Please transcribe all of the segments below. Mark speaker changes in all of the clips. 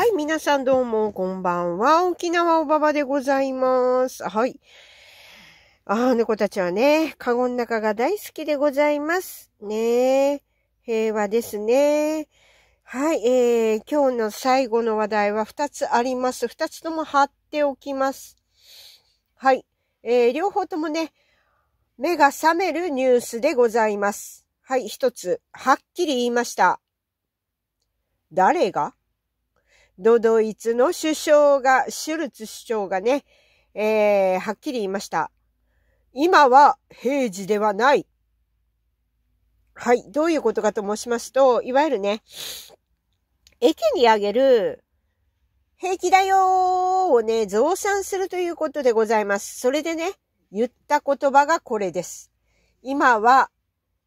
Speaker 1: はい、皆さんどうも、こんばんは。沖縄おばばでございます。はい。ああ、猫たちはね、カゴの中が大好きでございます。ねえ、平和ですね。はい、えー、今日の最後の話題は2つあります。2つとも貼っておきます。はい、えー、両方ともね、目が覚めるニュースでございます。はい、1つ、はっきり言いました。誰がドドイツの首相が、シュルツ首相がね、えー、はっきり言いました。今は平時ではない。はい。どういうことかと申しますと、いわゆるね、駅にあげる、平気だよーをね、増産するということでございます。それでね、言った言葉がこれです。今は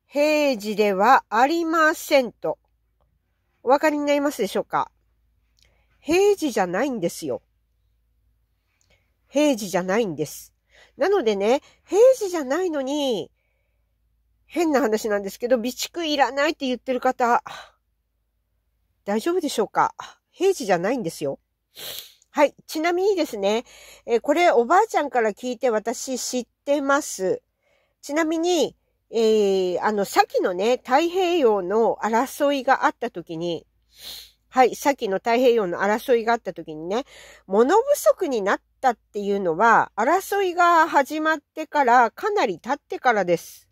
Speaker 1: 平時ではありませんと。お分かりになりますでしょうか平時じゃないんですよ。平時じゃないんです。なのでね、平時じゃないのに、変な話なんですけど、備蓄いらないって言ってる方、大丈夫でしょうか平時じゃないんですよ。はい。ちなみにですね、えこれおばあちゃんから聞いて私知ってます。ちなみに、えー、あの、さっきのね、太平洋の争いがあった時に、はい、さっきの太平洋の争いがあった時にね、物不足になったっていうのは、争いが始まってからかなり経ってからです。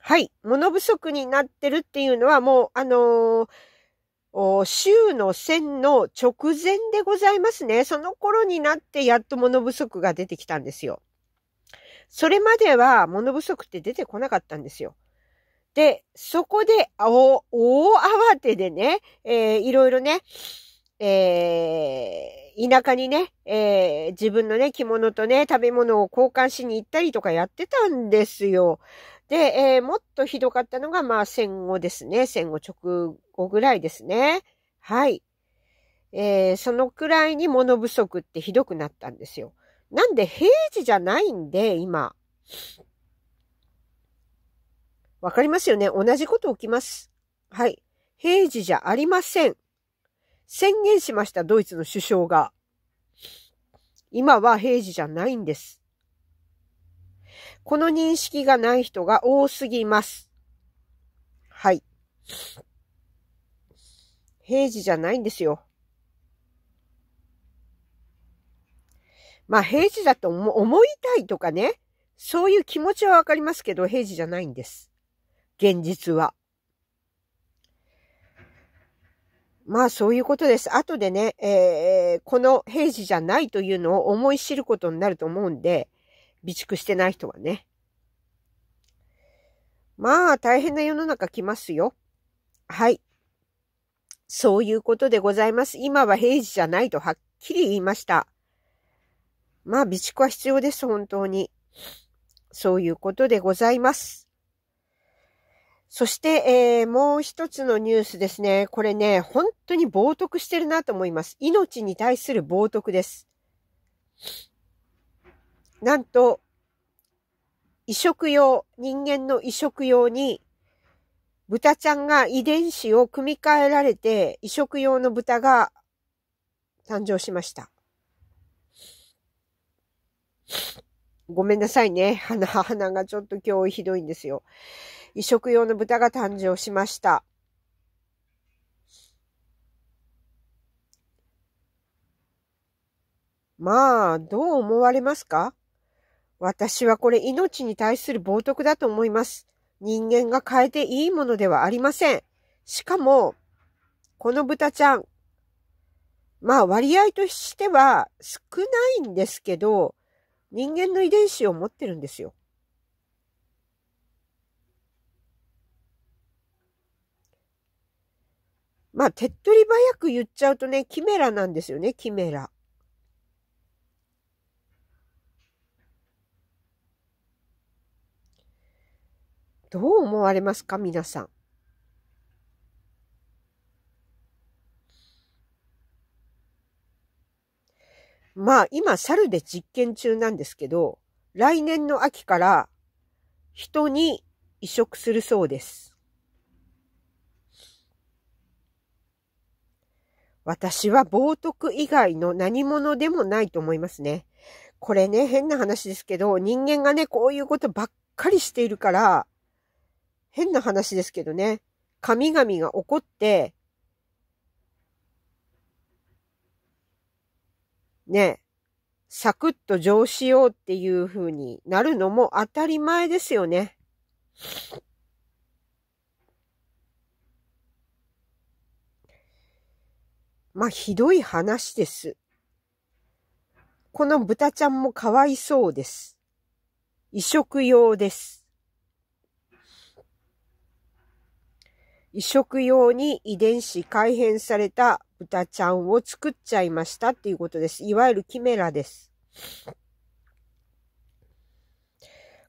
Speaker 1: はい、物不足になってるっていうのはもう、あのー、週の線の直前でございますね。その頃になってやっと物不足が出てきたんですよ。それまでは物不足って出てこなかったんですよ。で、そこで、大慌てでね、えー、いろいろね、えー、田舎にね、えー、自分のね、着物とね、食べ物を交換しに行ったりとかやってたんですよ。で、えー、もっとひどかったのが、まあ、戦後ですね。戦後直後ぐらいですね。はい。えー、そのくらいに物不足ってひどくなったんですよ。なんで平時じゃないんで、今。わかりますよね。同じこと起きます。はい。平時じゃありません。宣言しました、ドイツの首相が。今は平時じゃないんです。この認識がない人が多すぎます。はい。平時じゃないんですよ。まあ平時だと思いたいとかね、そういう気持ちはわかりますけど、平時じゃないんです。現実は。まあそういうことです。後でね、えー、この平時じゃないというのを思い知ることになると思うんで、備蓄してない人はね。まあ大変な世の中来ますよ。はい。そういうことでございます。今は平時じゃないとはっきり言いました。まあ備蓄は必要です、本当に。そういうことでございます。そして、えー、もう一つのニュースですね。これね、本当に冒涜してるなと思います。命に対する冒涜です。なんと、移植用、人間の移植用に、豚ちゃんが遺伝子を組み換えられて、移植用の豚が誕生しました。ごめんなさいね。鼻、鼻がちょっと今日ひどいんですよ。移植用の豚が誕生しました。まあ、どう思われますか私はこれ命に対する冒涜だと思います。人間が変えていいものではありません。しかも、この豚ちゃん、まあ割合としては少ないんですけど、人間の遺伝子を持ってるんですよ。まあ、手っ取り早く言っちゃうとね、キメラなんですよね、キメラ。どう思われますか、皆さん。まあ、今、猿で実験中なんですけど、来年の秋から人に移植するそうです。私は冒涜以外の何者でもないと思いますね。これね、変な話ですけど、人間がね、こういうことばっかりしているから、変な話ですけどね、神々が怒って、ね、サクッと上しようっていう風になるのも当たり前ですよね。まあ、ひどい話です。この豚ちゃんもかわいそうです。移植用です。移植用に遺伝子改変された豚ちゃんを作っちゃいましたっていうことです。いわゆるキメラです。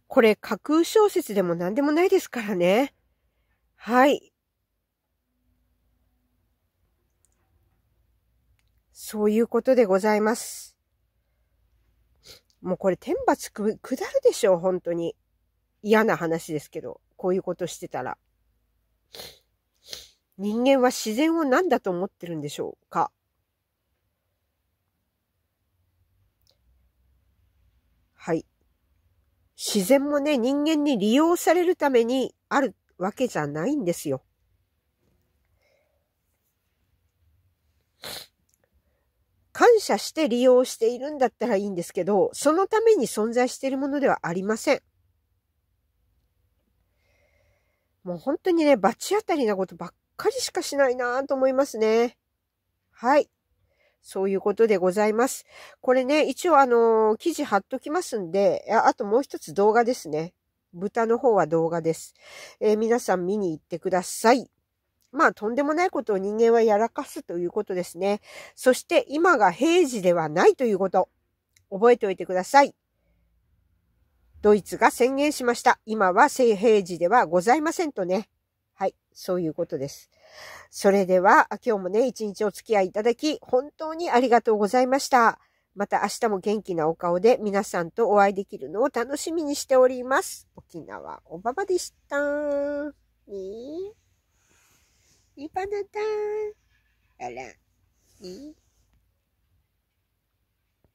Speaker 1: これ架空小説でも何でもないですからね。はい。そういうことでございます。もうこれ天罰く、下るでしょう、本当に。嫌な話ですけど、こういうことしてたら。人間は自然を何だと思ってるんでしょうかはい。自然もね、人間に利用されるためにあるわけじゃないんですよ。感謝して利用しているんだったらいいんですけど、そのために存在しているものではありません。もう本当にね、罰当たりなことばっかりしかしないなと思いますね。はい。そういうことでございます。これね、一応あのー、記事貼っときますんで、あともう一つ動画ですね。豚の方は動画です。えー、皆さん見に行ってください。まあ、とんでもないことを人間はやらかすということですね。そして、今が平時ではないということ。覚えておいてください。ドイツが宣言しました。今は正平時ではございませんとね。はい、そういうことです。それでは、今日もね、一日お付き合いいただき、本当にありがとうございました。また明日も元気なお顔で皆さんとお会いできるのを楽しみにしております。沖縄おばばでした。ね一般的单，漂亮，